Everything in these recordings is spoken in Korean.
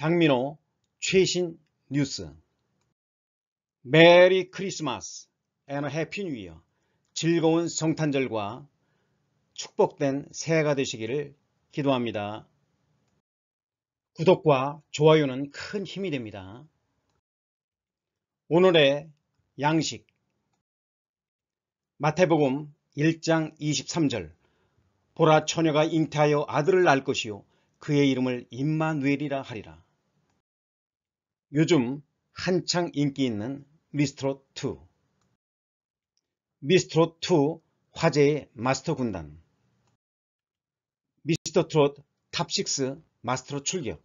장민호 최신 뉴스 메리 크리스마스 앤 해피 뉴 이어 즐거운 성탄절과 축복된 새해가 되시기를 기도합니다. 구독과 좋아요는 큰 힘이 됩니다. 오늘의 양식 마태복음 1장 23절 보라 처녀가 잉태하여 아들을 낳을 것이요 그의 이름을 임마누엘이라 하리라 요즘 한창 인기 있는 미스트롯2 미스트롯2 화제의 마스터 군단 미스터트롯 탑 6 마스터 로 출격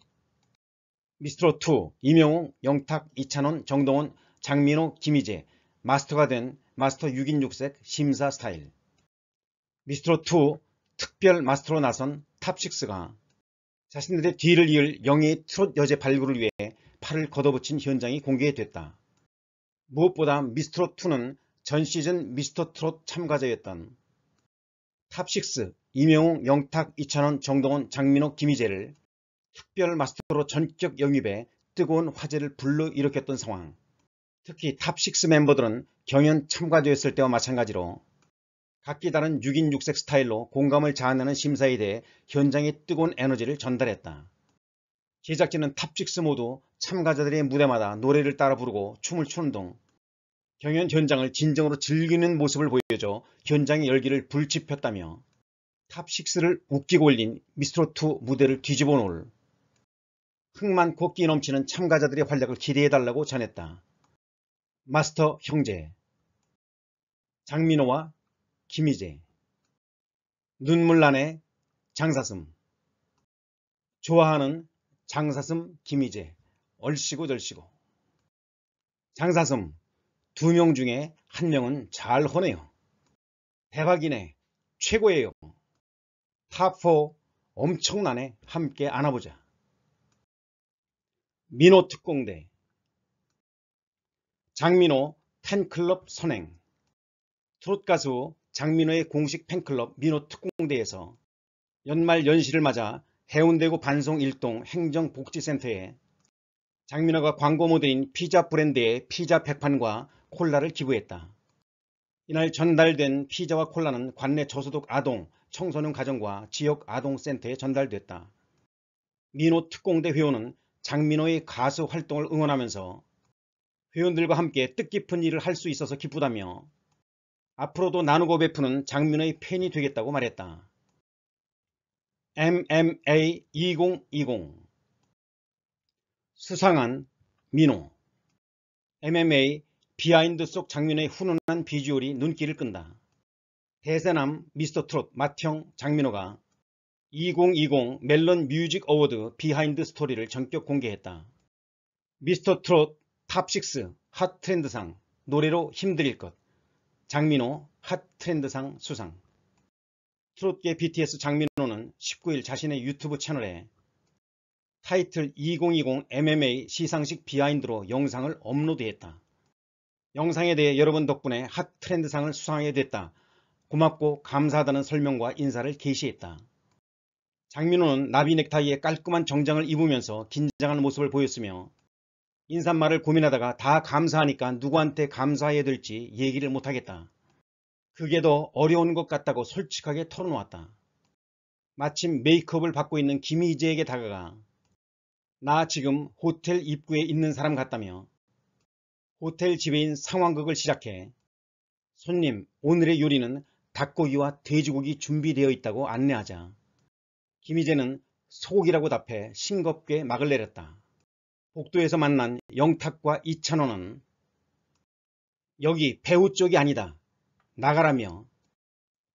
미스트롯2 이명웅, 영탁, 이찬원, 정동원, 장민호, 김희재 마스터가 된 마스터 6인 6색 심사 스타일 미스트롯2 특별 마스터로 나선 탑6가 자신들의 뒤를 이을 영예의 트롯 여제 발굴을 위해 팔을 걷어붙인 현장이 공개됐다. 무엇보다 미스트롯2는 전 시즌 미스터트롯 참가자였던 탑6 이명웅, 영탁, 이찬원, 정동원, 장민호, 김희재를 특별 마스터로 전격 영입해 뜨거운 화제를 불러일으켰던 상황. 특히 탑6 멤버들은 경연 참가자였을 때와 마찬가지로 각기 다른 6인 6색 스타일로 공감을 자아내는 심사에 대해 현장의 뜨거운 에너지를 전달했다. 제작진은 탑직스 모두 참가자들의 무대마다 노래를 따라 부르고 춤을 추는 등 경연 현장을 진정으로 즐기는 모습을 보여줘 현장의 열기를 불집혔다며 탑6를 웃기고 올린 미스트로트 무대를 뒤집어 놓을 흥 많고 끼 넘치는 참가자들의 활약을 기대해달라고 전했다. 마스터 형제 장민호와 김희재 눈물난의 장사슴 좋아하는 장사슴, 김희재 얼씨구절씨구 장사슴 두 명 중에 한 명은 잘 호네요. 대박이네. 최고예요. 탑4 엄청나네. 함께 안아보자. 민호 특공대 장민호 팬클럽 선행 트롯 가수 장민호의 공식 팬클럽 민호 특공대에서 연말 연시를 맞아 해운대구 반송 1동 행정복지센터에 장민호가 광고 모델인 피자 브랜드의 피자 백판과 콜라를 기부했다. 이날 전달된 피자와 콜라는 관내 저소득 아동, 청소년 가정과 지역 아동센터에 전달됐다. 민호 특공대 회원은 장민호의 가수 활동을 응원하면서 회원들과 함께 뜻깊은 일을 할 수 있어서 기쁘다며 앞으로도 나누고 베푸는 장민호의 팬이 되겠다고 말했다. MMA 2020 수상한 민호 MMA 비하인드 속 장면의 훈훈한 비주얼이 눈길을 끈다. 대세남 미스터 트롯 맏형 장민호가 2020 멜론 뮤직 어워드 비하인드 스토리를 전격 공개했다. 미스터 트롯 탑6 핫 트렌드상 노래로 힘들일 것 장민호 핫 트렌드상 수상 트롯계 BTS 장민호 19일 자신의 유튜브 채널에 타이틀 2020 MMA 시상식 비하인드로 영상을 업로드했다. 영상에 대해 여러분 덕분에 핫 트렌드상을 수상하게 됐다. 고맙고 감사하다는 설명과 인사를 게시했다. 장민호는 나비 넥타이에 깔끔한 정장을 입으면서 긴장한 모습을 보였으며 인사말을 고민하다가 다 감사하니까 누구한테 감사해야 될지 얘기를 못하겠다. 그게 더 어려운 것 같다고 솔직하게 털어놓았다. 마침 메이크업을 받고 있는 김희재에게 다가가 나 지금 호텔 입구에 있는 사람 같다며 호텔 지배인 상황극을 시작해 손님 오늘의 요리는 닭고기와 돼지고기 준비되어 있다고 안내하자 김희재는 소고기라고 답해 싱겁게 막을 내렸다. 복도에서 만난 영탁과 이찬호는 여기 배우 쪽이 아니다. 나가라며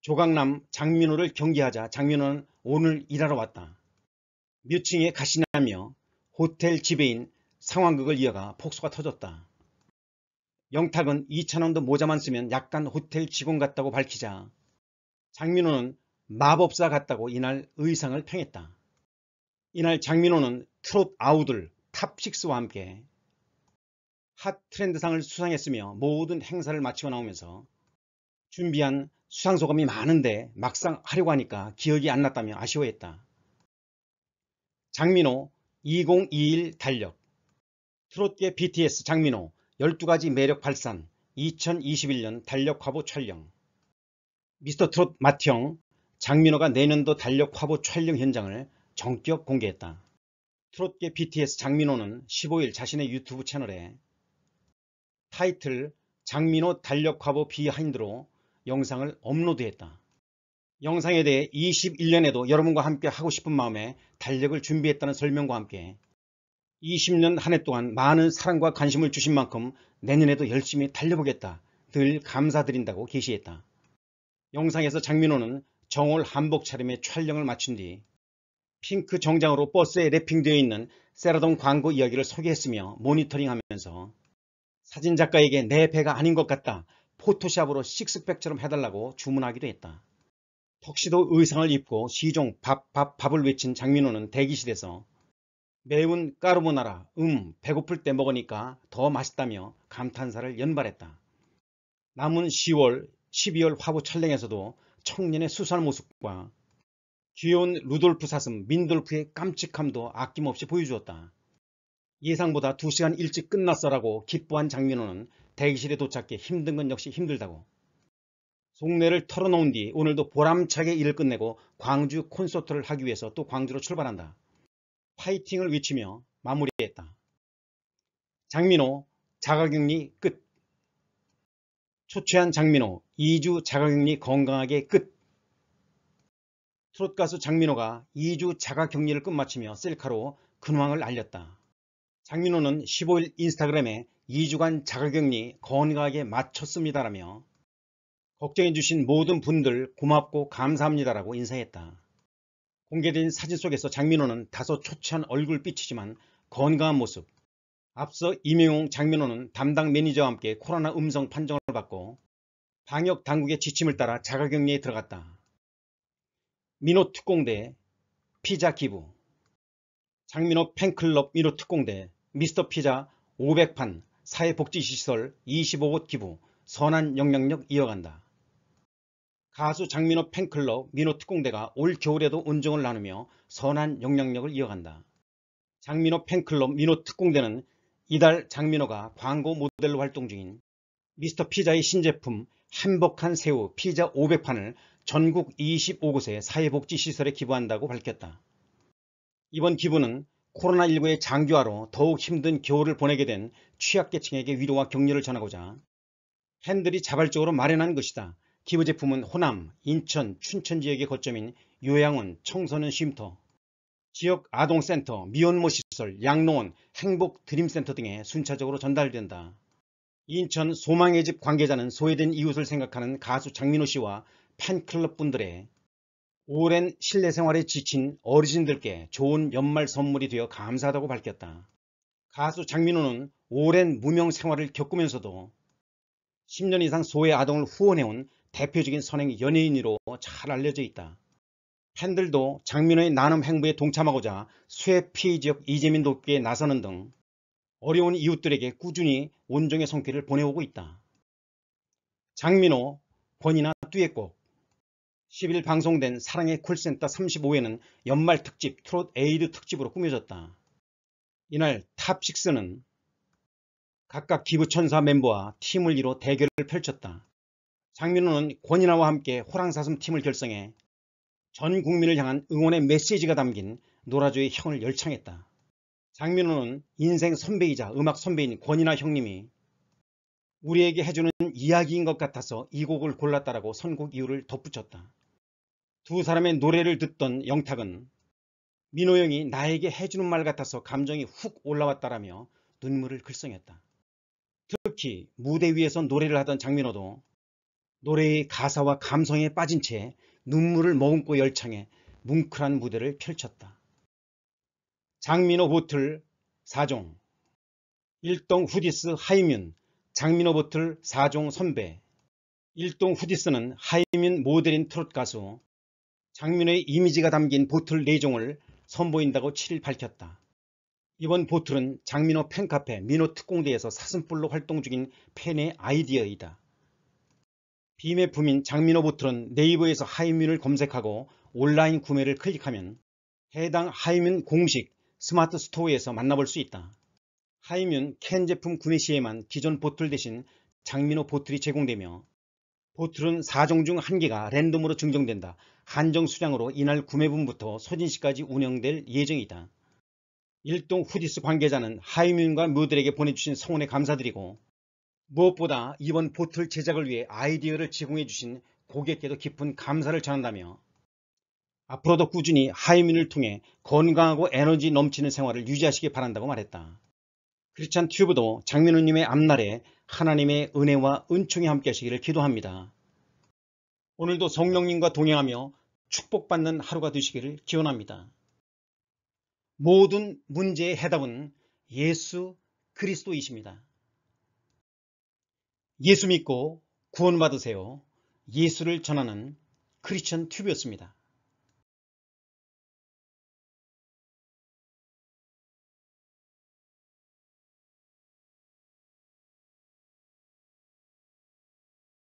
조강남 장민호를 경계하자 장민호는 오늘 일하러 왔다. 몇 층에 가시나며 호텔 지배인 상황극을 이어가 폭소가 터졌다. 영탁은 2천원도 모자만 쓰면 약간 호텔 직원 같다고 밝히자 장민호는 마법사 같다고 이날 의상을 평했다. 이날 장민호는 트롯 아우들 탑6와 함께 핫 트렌드상을 수상했으며 모든 행사를 마치고 나오면서 준비한 수상소감이 많은데 막상 하려고 하니까 기억이 안 났다며 아쉬워했다. 장민호 2021 달력 트롯계 BTS 장민호 12가지 매력 발산 2021년 달력 화보 촬영 미스터 트롯 마티형 장민호가 내년도 달력 화보 촬영 현장을 정격 공개했다. 트롯계 BTS 장민호는 15일 자신의 유튜브 채널에 타이틀 장민호 달력 화보 비하인드로 영상을 업로드했다. 영상에 대해 21년에도 여러분과 함께 하고 싶은 마음에 달력을 준비했다는 설명과 함께 20년 한 해 동안 많은 사랑과 관심을 주신 만큼 내년에도 열심히 달려보겠다. 늘 감사드린다고 게시했다. 영상에서 장민호는 정월 한복 차림의 촬영을 마친 뒤 핑크 정장으로 버스에 랩핑되어 있는 세라돈 광고 이야기를 소개했으며 모니터링하면서 사진작가에게 내 배가 아닌 것 같다. 포토샵으로 식스백처럼 해달라고 주문하기도 했다. 턱시도 의상을 입고 시종 밥, 밥, 밥을 외친 장민호는 대기실에서 매운 까르보나라, 음, 배고플 때 먹으니까 더 맛있다며 감탄사를 연발했다. 남은 10월, 12월 화보 촬영에서도 청년의 수살 모습과 귀여운 루돌프 사슴 민돌프의 깜찍함도 아낌없이 보여주었다. 예상보다 2시간 일찍 끝났어라고 기뻐한 장민호는 대기실에 도착해 힘든 건 역시 힘들다고 속내를 털어놓은 뒤 오늘도 보람차게 일을 끝내고 광주 콘서트를 하기 위해서 또 광주로 출발한다. 파이팅을 외치며 마무리했다. 장민호 자가격리 끝 초췌한 장민호 2주 자가격리 건강하게 끝 트롯 가수 장민호가 2주 자가격리를 끝마치며 셀카로 근황을 알렸다. 장민호는 15일 인스타그램에 2주간 자가격리 건강하게 마쳤습니다라며 걱정해주신 모든 분들 고맙고 감사합니다라고 인사했다. 공개된 사진 속에서 장민호는 다소 초췌한 얼굴빛이지만 건강한 모습. 앞서 임영웅 장민호는 담당 매니저와 함께 코로나 음성 판정을 받고 방역 당국의 지침을 따라 자가격리에 들어갔다. 민호특공대 피자 기부 장민호 팬클럽 민호특공대 미스터 피자 500판 사회복지시설 25곳 기부 선한 영향력 이어간다. 가수 장민호 팬클럽 민호특공대가 올 겨울에도 운정을 나누며 선한 영향력을 이어간다. 장민호 팬클럽 민호특공대는 이달 장민호가 광고 모델로 활동 중인 미스터 피자의 신제품 한복한 새우 피자 500판을 전국 25곳의 사회복지시설에 기부한다고 밝혔다. 이번 기부는 코로나19의 장기화로 더욱 힘든 겨울을 보내게 된 취약계층에게 위로와 격려를 전하고자 팬들이 자발적으로 마련한 것이다. 기부 제품은 호남, 인천, 춘천 지역의 거점인 요양원, 청소년 쉼터, 지역 아동센터, 미혼모 시설, 양로원, 행복 드림센터 등에 순차적으로 전달된다. 인천 소망의 집 관계자는 소외된 이웃을 생각하는 가수 장민호 씨와 팬클럽 분들의 오랜 실내 생활에 지친 어르신들께 좋은 연말 선물이 되어 감사하다고 밝혔다. 가수 장민호는 오랜 무명 생활을 겪으면서도 10년 이상 소외 아동을 후원해온 대표적인 선행 연예인으로 잘 알려져 있다. 팬들도 장민호의 나눔 행보에 동참하고자 수해 피해 지역 이재민 돕기에 나서는 등 어려운 이웃들에게 꾸준히 온종의 손길을 보내오고 있다. 장민호, 권이나 뚜엣곡 10일 방송된 사랑의 콜센터 35회는 연말 특집 트롯 에이드 특집으로 꾸며졌다. 이날 탑6는 각각 기부천사 멤버와 팀을 이뤄 대결을 펼쳤다. 장민호는 권인아와 함께 호랑사슴 팀을 결성해 전 국민을 향한 응원의 메시지가 담긴 노라조의 형을 열창했다. 장민호는 인생 선배이자 음악 선배인 권인아 형님이 우리에게 해주는 이야기인 것 같아서 이 곡을 골랐다라고 선곡 이유를 덧붙였다. 두 사람의 노래를 듣던 영탁은 민호영이 나에게 해주는 말 같아서 감정이 훅 올라왔다라며 눈물을 글썽였다. 특히 무대 위에서 노래를 하던 장민호도 노래의 가사와 감성에 빠진 채 눈물을 머금고 열창해 뭉클한 무대를 펼쳤다. 장민호 보틀 4종 1동 후디스 하이뮨 장민호 보틀 4종 선배, 일동 후디스는 하이민 모델인 트롯 가수, 장민호의 이미지가 담긴 보틀 4종을 선보인다고 7일 밝혔다. 이번 보틀은 장민호 팬카페 민호 특공대에서 사슴뿔로 활동 중인 팬의 아이디어이다. 비매품인 장민호 보틀은 네이버에서 하이민을 검색하고 온라인 구매를 클릭하면 해당 하이민 공식 스마트 스토어에서 만나볼 수 있다. 하이뮨 캔 제품 구매 시에만 기존 보틀 대신 장민호 보틀이 제공되며 보틀은 4종 중 1개가 랜덤으로 증정된다. 한정 수량으로 이날 구매분부터 소진시까지 운영될 예정이다. 일동 후디스 관계자는 하이뮨과 무들에게 보내주신 성원에 감사드리고 무엇보다 이번 보틀 제작을 위해 아이디어를 제공해주신 고객께도 깊은 감사를 전한다며 앞으로도 꾸준히 하이민을 통해 건강하고 에너지 넘치는 생활을 유지하시길 바란다고 말했다. 크리스찬 튜브도 장민우님의 앞날에 하나님의 은혜와 은총이 함께 하시기를 기도합니다. 오늘도 성령님과 동행하며 축복받는 하루가 되시기를 기원합니다. 모든 문제의 해답은 예수 그리스도이십니다. 예수 믿고 구원받으세요. 예수를 전하는 크리스천 튜브였습니다.